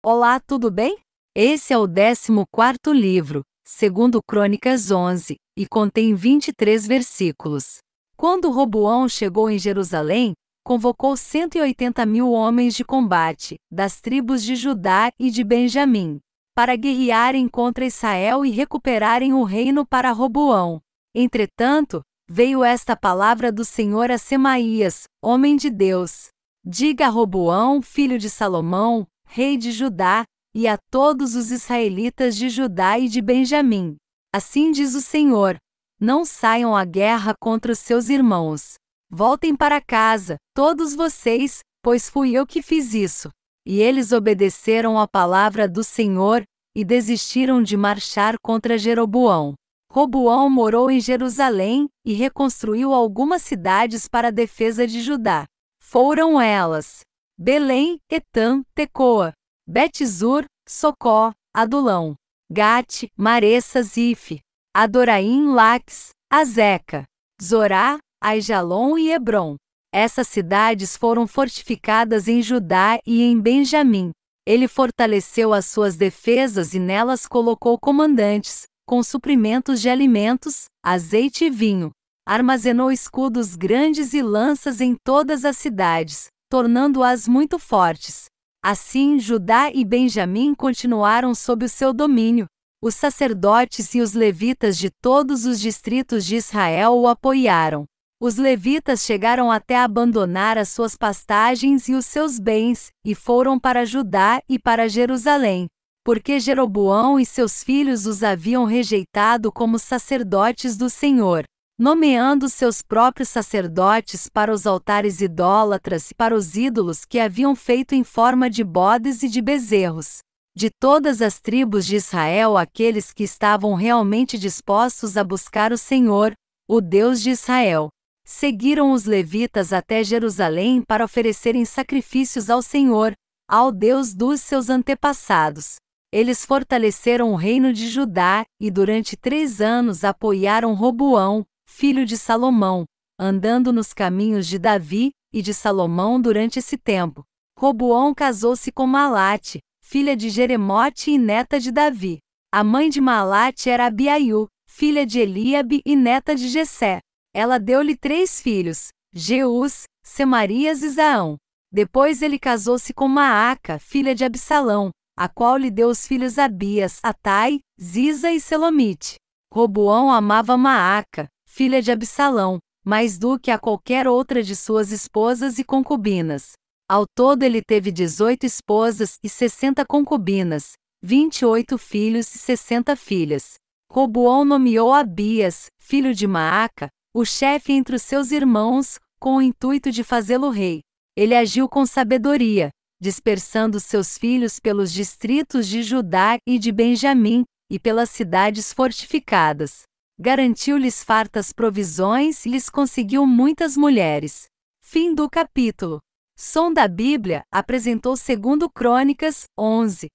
Olá, tudo bem? Esse é o 14º livro, segundo Crônicas 11, e contém 23 versículos. Quando Roboão chegou em Jerusalém, convocou 180 mil homens de combate, das tribos de Judá e de Benjamim, para guerrearem contra Israel e recuperarem o reino para Roboão. Entretanto, veio esta palavra do Senhor a Semaías, homem de Deus. Diga a Roboão, filho de Salomão, rei de Judá, e a todos os israelitas de Judá e de Benjamim. Assim diz o Senhor: Não saiam à guerra contra os seus irmãos. Voltem para casa, todos vocês, pois fui eu que fiz isso. E eles obedeceram à palavra do Senhor, e desistiram de marchar contra Jeroboão. Roboão morou em Jerusalém e reconstruiu algumas cidades para a defesa de Judá. Foram elas Belém, Etam, Tecoa, Betizur, Socó, Adulão, Gate, Maressa, Zif, Adoraim, Lax, Azeca, Zorá, Aijalon e Hebron. Essas cidades foram fortificadas em Judá e em Benjamim. Ele fortaleceu as suas defesas e nelas colocou comandantes, com suprimentos de alimentos, azeite e vinho. Armazenou escudos grandes e lanças em todas as cidades, tornando-as muito fortes. Assim, Judá e Benjamim continuaram sob o seu domínio. Os sacerdotes e os levitas de todos os distritos de Israel o apoiaram. Os levitas chegaram até a abandonar as suas pastagens e os seus bens, e foram para Judá e para Jerusalém, porque Jeroboão e seus filhos os haviam rejeitado como sacerdotes do Senhor nomeando seus próprios sacerdotes para os altares idólatras e para os ídolos que haviam feito em forma de bodes e de bezerros. De todas as tribos de Israel, aqueles que estavam realmente dispostos a buscar o Senhor, o Deus de Israel, seguiram os levitas até Jerusalém para oferecerem sacrifícios ao Senhor, ao Deus dos seus antepassados. Eles fortaleceram o reino de Judá e durante três anos apoiaram Roboão, filho de Salomão, andando nos caminhos de Davi e de Salomão durante esse tempo. Roboão casou-se com Malate, filha de Jeremote e neta de Davi. A mãe de Malate era Abiaiu, filha de Eliabe e neta de Jessé. Ela deu-lhe três filhos, Jeus, Semarias e Zaão. Depois ele casou-se com Maaca, filha de Absalão, a qual lhe deu os filhos Abias, Atai, Ziza e Selomite. Roboão amava Maaca, filha de Absalão, mais do que a qualquer outra de suas esposas e concubinas. Ao todo ele teve 18 esposas e 60 concubinas, 28 filhos e 60 filhas. Roboão nomeou Abias, filho de Maaca, o chefe entre os seus irmãos, com o intuito de fazê-lo rei. Ele agiu com sabedoria, dispersando seus filhos pelos distritos de Judá e de Benjamim, e pelas cidades fortificadas. Garantiu-lhes fartas provisões e lhes conseguiu muitas mulheres. Fim do capítulo. Som da Bíblia apresentou segundo Crônicas 11,